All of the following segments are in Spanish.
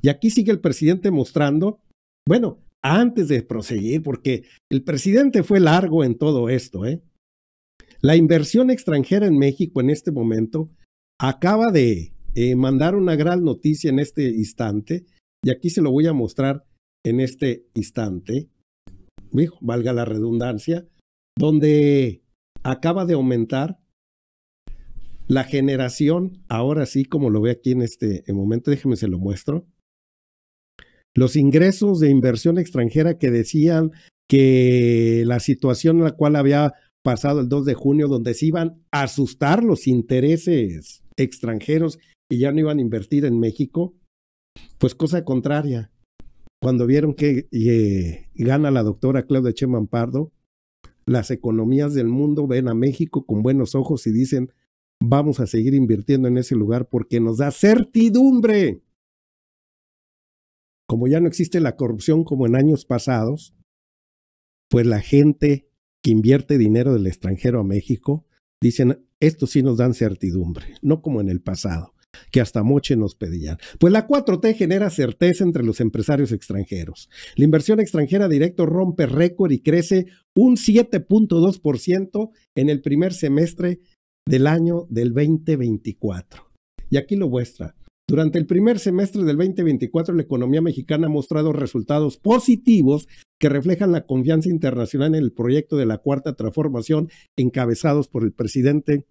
Y aquí sigue el presidente mostrando, bueno, antes de proseguir, porque el presidente fue largo en todo esto, ¿eh? La inversión extranjera en México en este momento acaba de eh, mandar una gran noticia en este instante, y aquí se lo voy a mostrar en este instante, valga la redundancia, donde acaba de aumentar la generación, ahora sí, como lo ve aquí en este momento, déjeme se lo muestro, los ingresos de inversión extranjera que decían que la situación en la cual había pasado el 2 de junio, donde se iban a asustar los intereses extranjeros y ya no iban a invertir en México, pues cosa contraria. Cuando vieron que eh, gana la doctora Claudia Cheman las economías del mundo ven a México con buenos ojos y dicen, vamos a seguir invirtiendo en ese lugar porque nos da certidumbre como ya no existe la corrupción como en años pasados, pues la gente que invierte dinero del extranjero a México, dicen, esto sí nos dan certidumbre, no como en el pasado, que hasta moche nos pedían. Pues la 4T genera certeza entre los empresarios extranjeros. La inversión extranjera directa rompe récord y crece un 7.2% en el primer semestre del año del 2024. Y aquí lo muestra. Durante el primer semestre del 2024, la economía mexicana ha mostrado resultados positivos que reflejan la confianza internacional en el proyecto de la Cuarta Transformación, encabezados por el presidente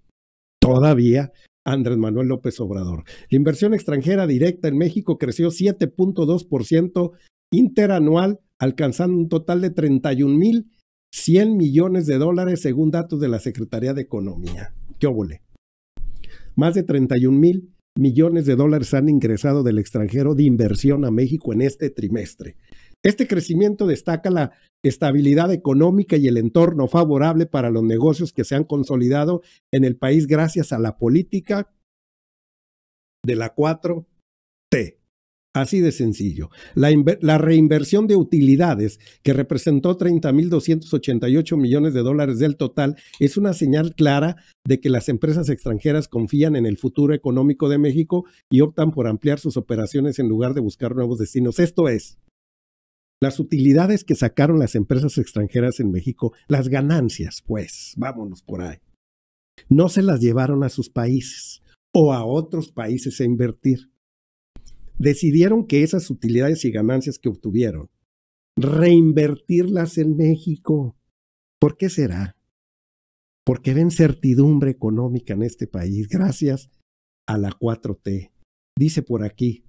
todavía Andrés Manuel López Obrador. La inversión extranjera directa en México creció 7.2% interanual, alcanzando un total de 31.100 millones de dólares, según datos de la Secretaría de Economía. ¡Qué óvole! Más de 31 mil millones de dólares han ingresado del extranjero de inversión a México en este trimestre. Este crecimiento destaca la estabilidad económica y el entorno favorable para los negocios que se han consolidado en el país gracias a la política de la 4T. Así de sencillo. La, reinversión de utilidades, que representó 30.288 millones de dólares del total, es una señal clara de que las empresas extranjeras confían en el futuro económico de México y optan por ampliar sus operaciones en lugar de buscar nuevos destinos. Esto es, las utilidades que sacaron las empresas extranjeras en México, las ganancias, pues, vámonos por ahí, no se las llevaron a sus países o a otros países a invertir decidieron que esas utilidades y ganancias que obtuvieron, reinvertirlas en México. ¿Por qué será? Porque ven certidumbre económica en este país gracias a la 4T. Dice por aquí,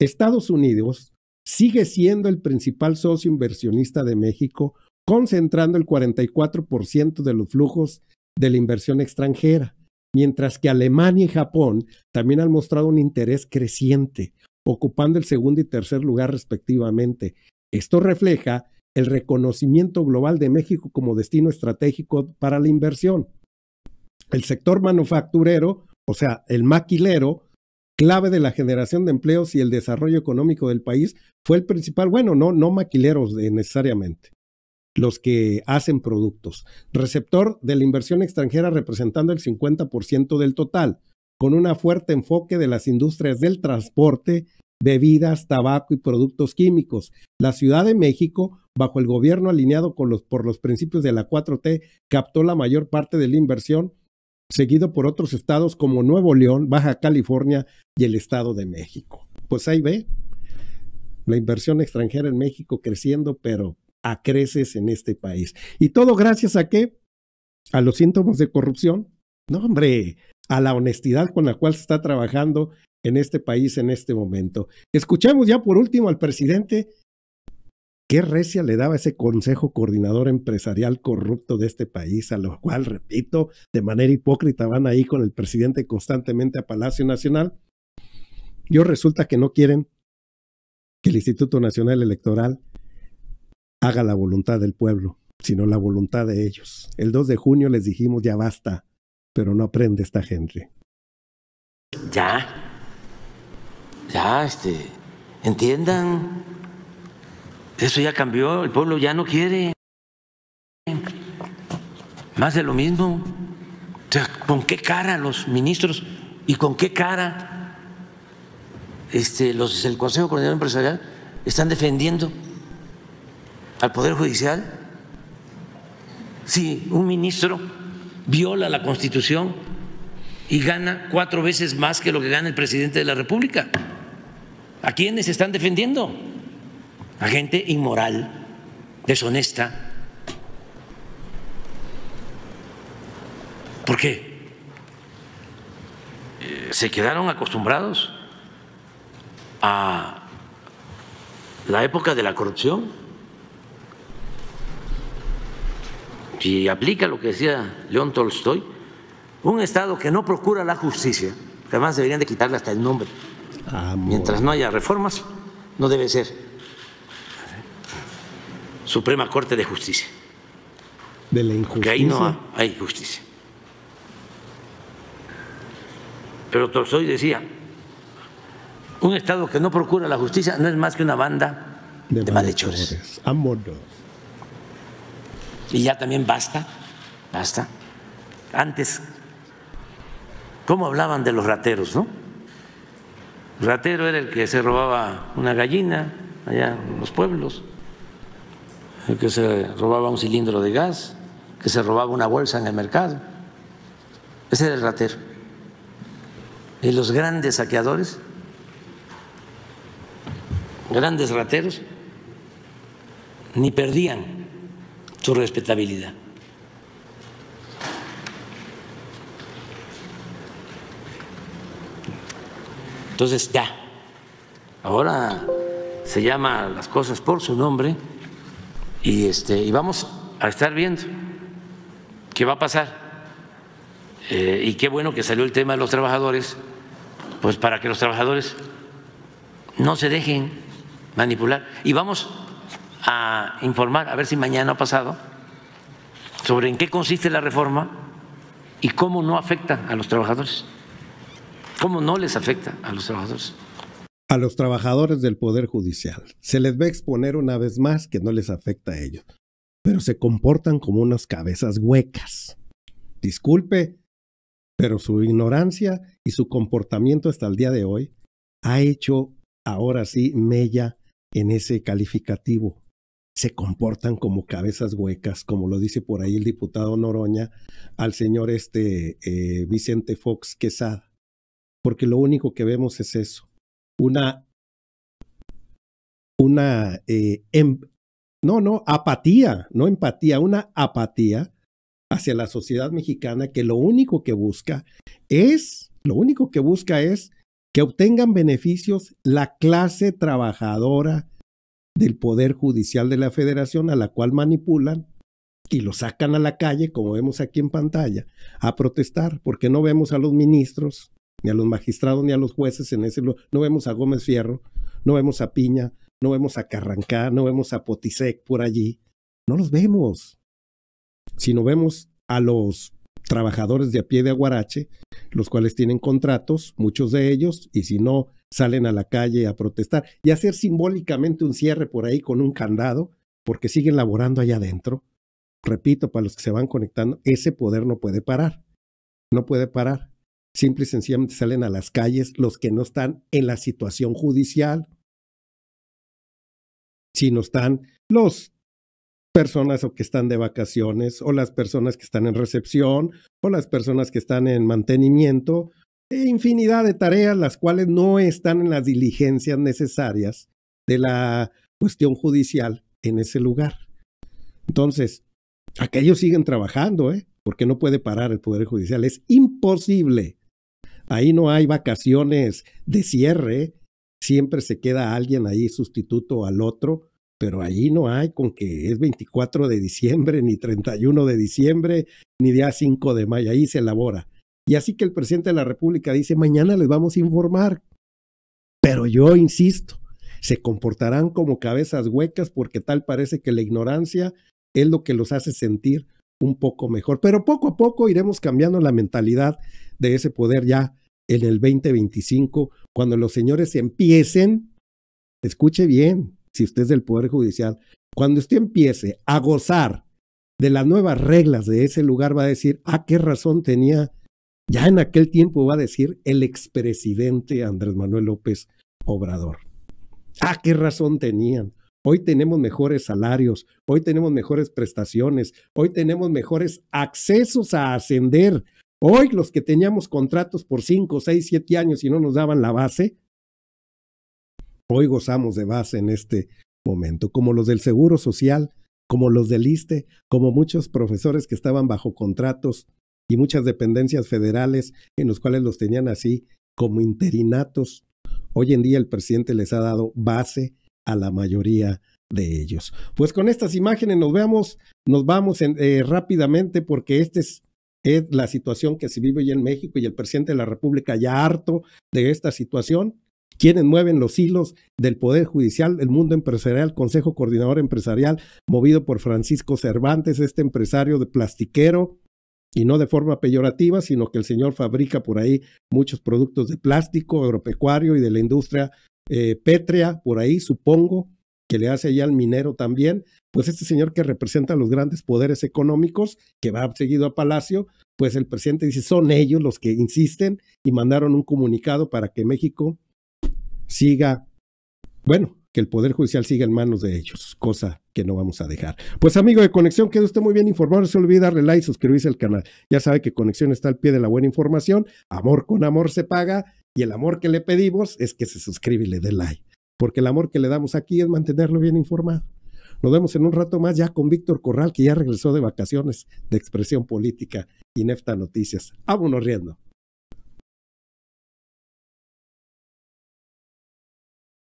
Estados Unidos sigue siendo el principal socio inversionista de México, concentrando el 44% de los flujos de la inversión extranjera, mientras que Alemania y Japón también han mostrado un interés creciente ocupando el segundo y tercer lugar respectivamente. Esto refleja el reconocimiento global de México como destino estratégico para la inversión. El sector manufacturero, o sea, el maquilero, clave de la generación de empleos y el desarrollo económico del país, fue el principal, bueno, no, no maquileros eh, necesariamente, los que hacen productos. Receptor de la inversión extranjera representando el 50% del total con un fuerte enfoque de las industrias del transporte, bebidas, tabaco y productos químicos. La Ciudad de México, bajo el gobierno alineado por los principios de la 4T, captó la mayor parte de la inversión, seguido por otros estados como Nuevo León, Baja California y el Estado de México. Pues ahí ve la inversión extranjera en México creciendo, pero a creces en este país. Y todo gracias a qué? A los síntomas de corrupción. No, hombre, a la honestidad con la cual se está trabajando en este país en este momento. Escuchemos ya por último al presidente. ¿Qué recia le daba ese Consejo Coordinador Empresarial corrupto de este país? A lo cual, repito, de manera hipócrita van ahí con el presidente constantemente a Palacio Nacional. Yo resulta que no quieren que el Instituto Nacional Electoral haga la voluntad del pueblo, sino la voluntad de ellos. El 2 de junio les dijimos ya basta, pero no aprende esta gente. Ya, ya, este, entiendan, eso ya cambió, el pueblo ya no quiere más de lo mismo. O sea, ¿con qué cara los ministros y con qué cara este, los el Consejo Coordinador Empresarial están defendiendo al Poder Judicial? sí, un ministro viola la Constitución y gana cuatro veces más que lo que gana el presidente de la República. ¿A quiénes están defendiendo? A gente inmoral, deshonesta. ¿Por qué? Eh, se quedaron acostumbrados a la época de la corrupción. si aplica lo que decía León Tolstoy, un Estado que no procura la justicia, además deberían de quitarle hasta el nombre, ah, mientras no haya reformas, no debe ser Suprema Corte de Justicia. De la injusticia. Porque ahí no hay justicia. Pero Tolstoy decía, un Estado que no procura la justicia no es más que una banda de, malhechores y ya también basta, basta. Antes, ¿cómo hablaban de los rateros, no? ratero era el que se robaba una gallina allá en los pueblos, el que se robaba un cilindro de gas, que se robaba una bolsa en el mercado. Ese era el ratero. Y los grandes saqueadores, grandes rateros, ni perdían su respetabilidad. Entonces ya, ahora se llama las cosas por su nombre y, este, y vamos a estar viendo qué va a pasar. Eh, y qué bueno que salió el tema de los trabajadores, pues para que los trabajadores no se dejen manipular. Y vamos a informar, a ver si mañana ha pasado, sobre en qué consiste la reforma y cómo no afecta a los trabajadores, cómo no les afecta a los trabajadores. A los trabajadores del Poder Judicial se les va exponer una vez más que no les afecta a ellos, pero se comportan como unas cabezas huecas. Disculpe, pero su ignorancia y su comportamiento hasta el día de hoy ha hecho ahora sí mella en ese calificativo se comportan como cabezas huecas, como lo dice por ahí el diputado Noroña al señor este, eh, Vicente Fox Quesada, porque lo único que vemos es eso, una, una, eh, em, no, no, apatía, no empatía, una apatía hacia la sociedad mexicana que lo único que busca es, lo único que busca es que obtengan beneficios la clase trabajadora del Poder Judicial de la Federación, a la cual manipulan y lo sacan a la calle, como vemos aquí en pantalla, a protestar, porque no vemos a los ministros, ni a los magistrados, ni a los jueces en ese lugar. No vemos a Gómez Fierro, no vemos a Piña, no vemos a Carrancá, no vemos a Potisec por allí. No los vemos. Sino vemos a los trabajadores de a pie de Aguarache, los cuales tienen contratos, muchos de ellos, y si no salen a la calle a protestar y hacer simbólicamente un cierre por ahí con un candado, porque siguen laborando allá adentro. Repito, para los que se van conectando, ese poder no puede parar. No puede parar. Simple y sencillamente salen a las calles los que no están en la situación judicial, sino están los personas o que están de vacaciones, o las personas que están en recepción, o las personas que están en mantenimiento, e infinidad de tareas las cuales no están en las diligencias necesarias de la cuestión judicial en ese lugar. Entonces, aquellos siguen trabajando, ¿eh? porque no puede parar el Poder Judicial. Es imposible. Ahí no hay vacaciones de cierre. ¿eh? Siempre se queda alguien ahí sustituto al otro, pero ahí no hay con que es 24 de diciembre, ni 31 de diciembre, ni día 5 de mayo. Ahí se elabora. Y así que el presidente de la República dice, mañana les vamos a informar. Pero yo insisto, se comportarán como cabezas huecas porque tal parece que la ignorancia es lo que los hace sentir un poco mejor. Pero poco a poco iremos cambiando la mentalidad de ese poder ya en el 2025, cuando los señores empiecen, escuche bien, si usted es del Poder Judicial, cuando usted empiece a gozar de las nuevas reglas de ese lugar, va a decir, a ah, qué razón tenía ya en aquel tiempo va a decir el expresidente Andrés Manuel López Obrador. Ah, qué razón tenían. Hoy tenemos mejores salarios, hoy tenemos mejores prestaciones, hoy tenemos mejores accesos a ascender. Hoy los que teníamos contratos por 5, 6, 7 años y no nos daban la base, hoy gozamos de base en este momento, como los del Seguro Social, como los del ISTE, como muchos profesores que estaban bajo contratos y muchas dependencias federales en los cuales los tenían así como interinatos. Hoy en día el presidente les ha dado base a la mayoría de ellos. Pues con estas imágenes nos vemos, nos vamos eh, rápidamente porque esta es es la situación que se vive hoy en México y el presidente de la República ya harto de esta situación. Quienes mueven los hilos del Poder Judicial, el mundo empresarial, Consejo Coordinador Empresarial, movido por Francisco Cervantes, este empresario de plastiquero, y no de forma peyorativa, sino que el señor fabrica por ahí muchos productos de plástico, agropecuario y de la industria eh, pétrea, por ahí supongo, que le hace allá al minero también, pues este señor que representa los grandes poderes económicos, que va seguido a Palacio, pues el presidente dice, son ellos los que insisten y mandaron un comunicado para que México siga, bueno, el Poder Judicial siga en manos de ellos, cosa que no vamos a dejar. Pues amigo de Conexión, quedó usted muy bien informado, no se olvide darle like, suscribirse al canal. Ya sabe que Conexión está al pie de la buena información, amor con amor se paga y el amor que le pedimos es que se suscriba y le dé like, porque el amor que le damos aquí es mantenerlo bien informado. Nos vemos en un rato más ya con Víctor Corral, que ya regresó de vacaciones de expresión política y Nefta Noticias. Vámonos riendo.